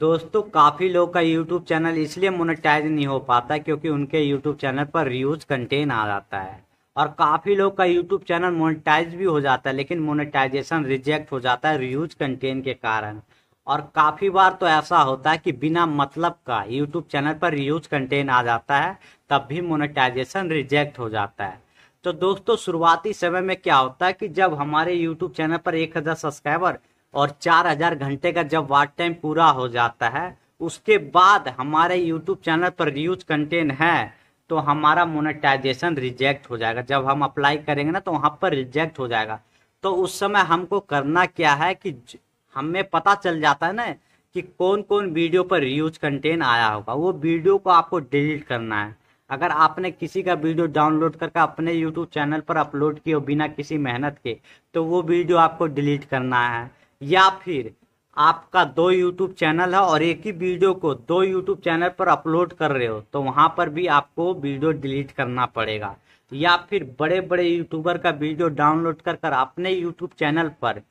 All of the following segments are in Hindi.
दोस्तों काफ़ी लोग का यूट्यूब चैनल इसलिए मोनेटाइज नहीं हो पाता क्योंकि उनके यूट्यूब चैनल पर रिव्यूज कंटेंट आ जाता है और काफ़ी लोग का यूट्यूब चैनल मोनेटाइज भी हो जाता है लेकिन मोनेटाइजेशन रिजेक्ट हो जाता है रिव्यूज कंटेंट के कारण और काफ़ी बार तो ऐसा होता है कि बिना मतलब का यूट्यूब चैनल पर रिव्यूज कंटेंट आ जाता है तब भी मोनेटाइजेशन रिजेक्ट हो जाता है तो दोस्तों शुरुआती समय में क्या होता है कि जब हमारे यूट्यूब चैनल पर एक हज़ार सब्सक्राइबर और 4000 घंटे का जब वाट टाइम पूरा हो जाता है उसके बाद हमारे यूट्यूब चैनल पर रियूज़ कंटेंट है तो हमारा मोनेटाइजेशन रिजेक्ट हो जाएगा जब हम अप्लाई करेंगे ना तो वहाँ पर रिजेक्ट हो जाएगा तो उस समय हमको करना क्या है कि हमें पता चल जाता है ना कि कौन कौन वीडियो पर रियूज कंटेंट आया होगा वो वीडियो को आपको डिलीट करना है अगर आपने किसी का वीडियो डाउनलोड करके अपने यूट्यूब चैनल पर अपलोड किया बिना किसी मेहनत के तो वो वीडियो आपको डिलीट करना है या फिर आपका दो यूट्यूब चैनल है और एक ही वीडियो को दो यूट्यूब चैनल पर अपलोड कर रहे हो तो वहाँ पर भी आपको वीडियो डिलीट करना पड़ेगा या फिर बड़े बड़े यूट्यूबर का वीडियो डाउनलोड कर कर अपने यूट्यूब चैनल पर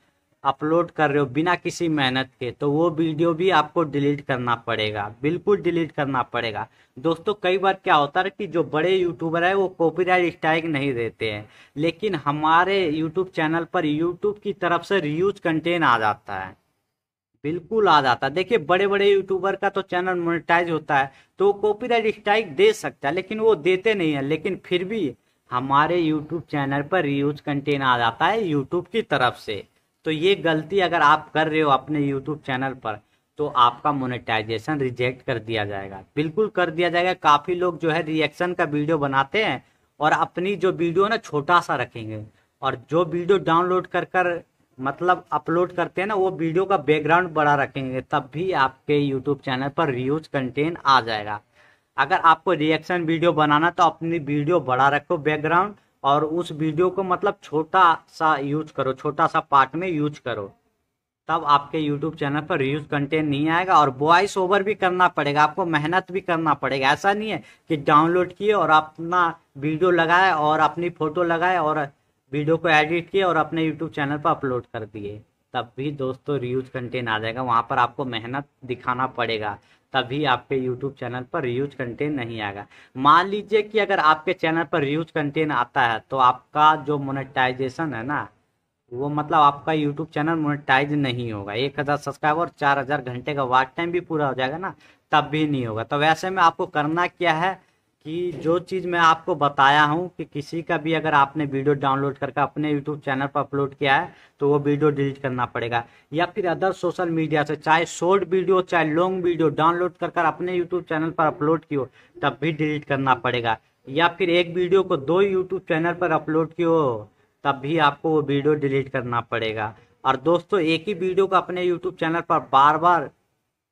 अपलोड कर रहे हो बिना किसी मेहनत के तो वो वीडियो भी आपको डिलीट करना पड़ेगा बिल्कुल डिलीट करना पड़ेगा दोस्तों कई बार क्या होता है कि जो बड़े यूट्यूबर है वो कॉपीराइट स्ट्राइक नहीं देते हैं लेकिन हमारे यूट्यूब चैनल पर यूट्यूब की तरफ से रियूज कंटेंट आ जाता है बिल्कुल आ जाता है देखिए बड़े बड़े यूट्यूबर का तो चैनल मोनिटाइज होता है तो वो कॉपीराइट स्ट्राइक दे सकता है लेकिन वो देते नहीं है लेकिन फिर भी हमारे यूट्यूब चैनल पर रियूज कंटेंट आ जाता है यूट्यूब की तरफ से तो ये गलती अगर आप कर रहे हो अपने यूट्यूब चैनल पर तो आपका मोनेटाइजेशन रिजेक्ट कर दिया जाएगा बिल्कुल कर दिया जाएगा काफ़ी लोग जो है रिएक्शन का वीडियो बनाते हैं और अपनी जो वीडियो ना छोटा सा रखेंगे और जो वीडियो डाउनलोड कर कर मतलब अपलोड करते हैं ना वो वीडियो का बैकग्राउंड बड़ा रखेंगे तब भी आपके यूट्यूब चैनल पर रिव्यूज कंटेंट आ जाएगा अगर आपको रिएक्शन वीडियो बनाना तो अपनी वीडियो बड़ा रखो बैकग्राउंड और उस वीडियो को मतलब छोटा सा यूज करो छोटा सा पार्ट में यूज करो तब आपके यूट्यूब चैनल पर रिव्यूज कंटेंट नहीं आएगा और वॉइस ओवर भी करना पड़ेगा आपको मेहनत भी करना पड़ेगा ऐसा नहीं है कि डाउनलोड किए और अपना वीडियो लगाए और अपनी फ़ोटो लगाए और वीडियो को एडिट किए और अपने यूट्यूब चैनल पर अपलोड कर दिए तब भी दोस्तों रिव्यूज कंटेंट आ जाएगा वहाँ पर आपको मेहनत दिखाना पड़ेगा तभी आपके यूट्यूब चैनल पर रिव्यूज कंटेंट नहीं आएगा मान लीजिए कि अगर आपके चैनल पर रिव्यूज कंटेंट आता है तो आपका जो मोनेटाइजेशन है ना वो मतलब आपका यूट्यूब चैनल मोनेटाइज नहीं होगा एक हज़ार सब्सक्राइबर और चार हज़ार घंटे का वाच टाइम भी पूरा हो जाएगा ना तब भी नहीं होगा तो वैसे में आपको करना क्या है कि जो चीज़ मैं आपको बताया हूं कि किसी का भी अगर आपने वीडियो डाउनलोड करके अपने यूट्यूब चैनल पर अपलोड किया है तो वो वीडियो डिलीट करना पड़ेगा या फिर अदर सोशल मीडिया से चाहे शॉर्ट वीडियो चाहे लॉन्ग वीडियो डाउनलोड कर कर अपने यूट्यूब चैनल पर अपलोड की हो तब भी डिलीट करना पड़ेगा या फिर एक वीडियो को दो यूट्यूब चैनल पर अपलोड की हो तब भी आपको वो वीडियो डिलीट करना पड़ेगा और दोस्तों एक ही वीडियो को अपने यूट्यूब चैनल पर बार बार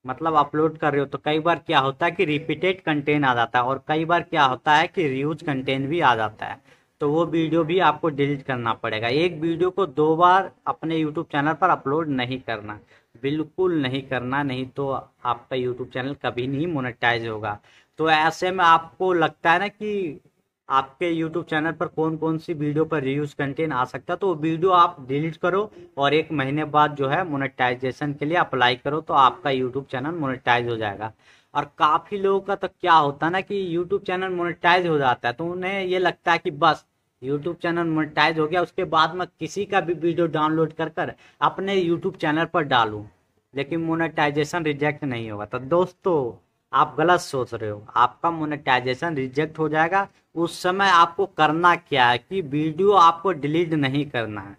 मतलब अपलोड कर रहे हो तो कई बार क्या होता है कि रिपीटेड कंटेंट आ जाता है और कई बार क्या होता है कि रियूज कंटेंट भी आ जाता है तो वो वीडियो भी आपको डिलीट करना पड़ेगा एक वीडियो को दो बार अपने यूट्यूब चैनल पर अपलोड नहीं करना बिल्कुल नहीं करना नहीं तो आपका यूट्यूब चैनल कभी नहीं मोनेटाइज होगा तो ऐसे में आपको लगता है ना कि आपके यूट्यूब चैनल पर कौन कौन सी वीडियो पर रिव्यूज कंटेंट आ सकता है तो वीडियो आप डिलीट करो और एक महीने बाद जो है मोनेटाइजेशन के लिए अप्लाई करो तो आपका यूट्यूब चैनल मोनेटाइज हो जाएगा और काफ़ी लोगों का तो क्या होता है ना कि यूट्यूब चैनल मोनेटाइज हो जाता है तो उन्हें ये लगता है कि बस यूट्यूब चैनल मोनेटाइज हो गया उसके बाद मैं किसी का भी वीडियो डाउनलोड कर कर अपने यूट्यूब चैनल पर डालूँ लेकिन मोनेटाइजेशन रिजेक्ट नहीं होगा तो दोस्तों आप गलत सोच रहे हो आपका मोनेटाइजेशन रिजेक्ट हो जाएगा उस समय आपको करना क्या है कि वीडियो आपको डिलीट नहीं करना है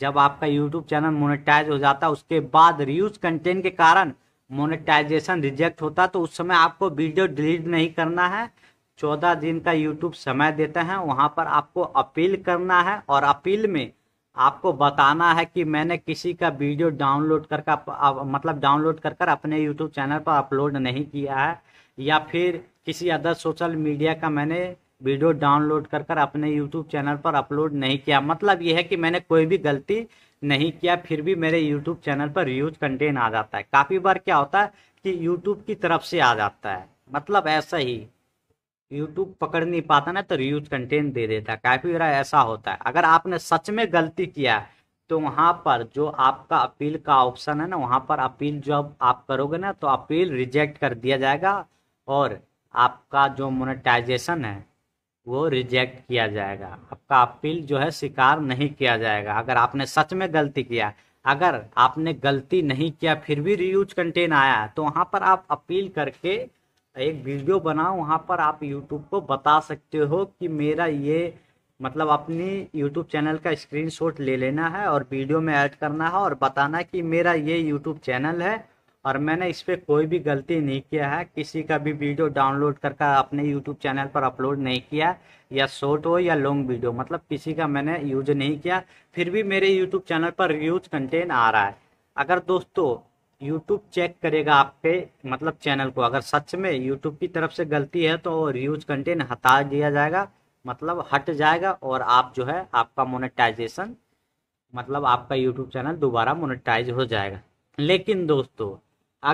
जब आपका यूट्यूब चैनल मोनेटाइज हो जाता है उसके बाद रियूज कंटेंट के कारण मोनेटाइजेशन रिजेक्ट होता तो उस समय आपको वीडियो डिलीट नहीं करना है चौदह दिन का यूट्यूब समय देते हैं वहाँ पर आपको अपील करना है और अपील में आपको बताना है कि मैंने किसी का वीडियो डाउनलोड कर का मतलब डाउनलोड कर कर अपने यूट्यूब चैनल पर अपलोड नहीं किया है या फिर किसी अदर सोशल मीडिया का मैंने वीडियो डाउनलोड कर कर अपने यूट्यूब चैनल पर अपलोड नहीं किया मतलब यह है कि मैंने कोई भी गलती नहीं किया फिर भी मेरे यूट्यूब चैनल पर यूज कंटेंट आ जाता है काफ़ी बार क्या होता है कि यूट्यूब की तरफ से आ जाता है मतलब ऐसा ही यूट्यूब पकड़ नहीं पाता ना तो रिव्यूज कंटेंट दे देता है काफ़ी बार ऐसा होता है अगर आपने सच में गलती किया तो वहाँ पर जो आपका अपील का ऑप्शन है ना वहाँ पर अपील जो आप करोगे ना तो अपील रिजेक्ट कर दिया जाएगा और आपका जो मोनेटाइजेशन है वो रिजेक्ट किया जाएगा आपका अपील जो है स्वीकार नहीं किया जाएगा अगर आपने सच में गलती किया अगर आपने गलती नहीं किया फिर भी रियूज कंटेंट आया तो वहाँ पर आप अपील करके एक वीडियो बनाओ वहाँ पर आप यूट्यूब को बता सकते हो कि मेरा ये मतलब अपनी यूट्यूब चैनल का स्क्रीनशॉट ले लेना है और वीडियो में ऐड करना है और बताना कि मेरा ये यूट्यूब चैनल है और मैंने इस पर कोई भी गलती नहीं किया है किसी का भी वीडियो डाउनलोड कर अपने यूट्यूब चैनल पर अपलोड नहीं किया या शॉर्ट हो या लॉन्ग वीडियो मतलब किसी का मैंने यूज नहीं किया फिर भी मेरे यूट्यूब चैनल पर यूज कंटेंट आ रहा है अगर दोस्तों यूट्यूब चेक करेगा आपके मतलब चैनल को अगर सच में यूट्यूब की तरफ से गलती है तो रिव्यूज कंटेंट हटा दिया जाएगा मतलब हट जाएगा और आप जो है आपका मोनेटाइजेशन मतलब आपका यूट्यूब चैनल दोबारा मोनेटाइज हो जाएगा लेकिन दोस्तों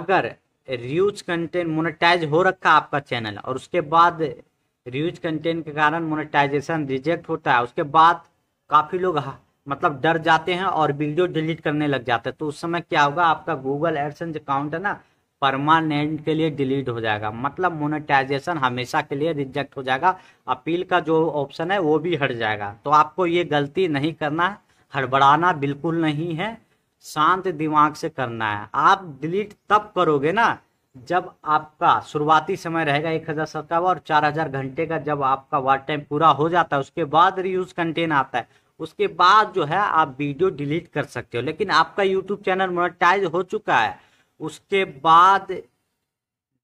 अगर रिव्यूज कंटेंट मोनेटाइज हो रखा आपका चैनल और उसके बाद रिव्यूज कंटेंट के कारण मोनेटाइजेशन रिजेक्ट होता है उसके बाद काफ़ी लोग मतलब डर जाते हैं और वीडियो डिलीट करने लग जाते हैं तो उस समय क्या होगा आपका गूगल एडसेंस अकाउंट है ना परमानेंट के लिए डिलीट हो जाएगा मतलब मोनेटाइजेशन हमेशा के लिए रिजेक्ट हो जाएगा अपील का जो ऑप्शन है वो भी हट जाएगा तो आपको ये गलती नहीं करना हड़बड़ाना बिल्कुल नहीं है शांत दिमाग से करना है आप डिलीट तब करोगे ना जब आपका शुरुआती समय रहेगा एक हज़ार सत्तावन और चार हज़ार घंटे का जब आपका वाट टाइम पूरा हो जाता है उसके बाद रियूज कंटेन आता है उसके बाद जो है आप वीडियो डिलीट कर सकते हो लेकिन आपका यूट्यूब चैनल मोनेटाइज हो चुका है उसके बाद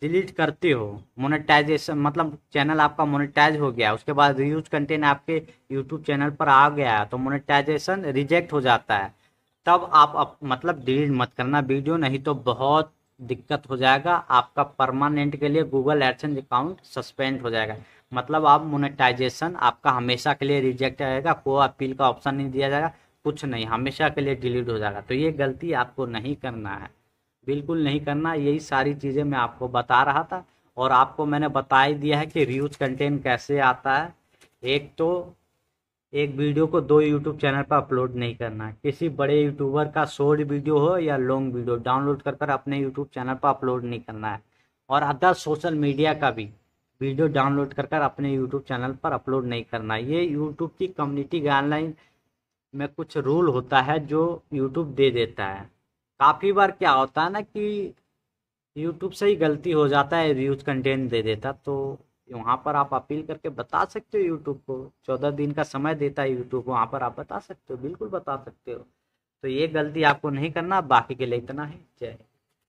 डिलीट करते हो मोनेटाइजेशन मतलब चैनल आपका मोनेटाइज हो गया उसके बाद रियूज कंटेंट आपके यूट्यूब चैनल पर आ गया है तो मोनेटाइजेशन रिजेक्ट हो जाता है तब आप आप मतलब डिलीट मत करना वीडियो नहीं तो बहुत दिक्कत हो जाएगा आपका परमानेंट के लिए गूगल एडसेंस अकाउंट सस्पेंड हो जाएगा मतलब आप मोनेटाइजेशन आपका हमेशा के लिए रिजेक्ट रहेगा कोई अपील का ऑप्शन नहीं दिया जाएगा कुछ नहीं हमेशा के लिए डिलीट हो जाएगा तो ये गलती आपको नहीं करना है बिल्कुल नहीं करना यही सारी चीज़ें मैं आपको बता रहा था और आपको मैंने बता ही दिया है कि रियूज कंटेंट कैसे आता है एक तो एक वीडियो को दो यूट्यूब चैनल पर अपलोड नहीं करना किसी बड़े यूट्यूबर का शॉर्ट वीडियो हो या लॉन्ग वीडियो डाउनलोड कर कर अपने यूट्यूब चैनल पर अपलोड नहीं करना है और अदर सोशल मीडिया का भी वीडियो डाउनलोड कर कर अपने यूट्यूब चैनल पर अपलोड नहीं करना ये यूट्यूब की कम्युनिटी गाइडलाइन में कुछ रूल होता है जो यूट्यूब दे देता है काफ़ी बार क्या होता है ना कि यूट्यूब से ही गलती हो जाता है व्यूज कंटेंट दे देता तो वहाँ पर आप अपील करके बता सकते हो यूट्यूब को चौदह दिन का समय देता है यूट्यूब वहाँ पर आप बता सकते हो बिल्कुल बता सकते हो तो ये गलती आपको नहीं करना बाकी के लिए इतना है जय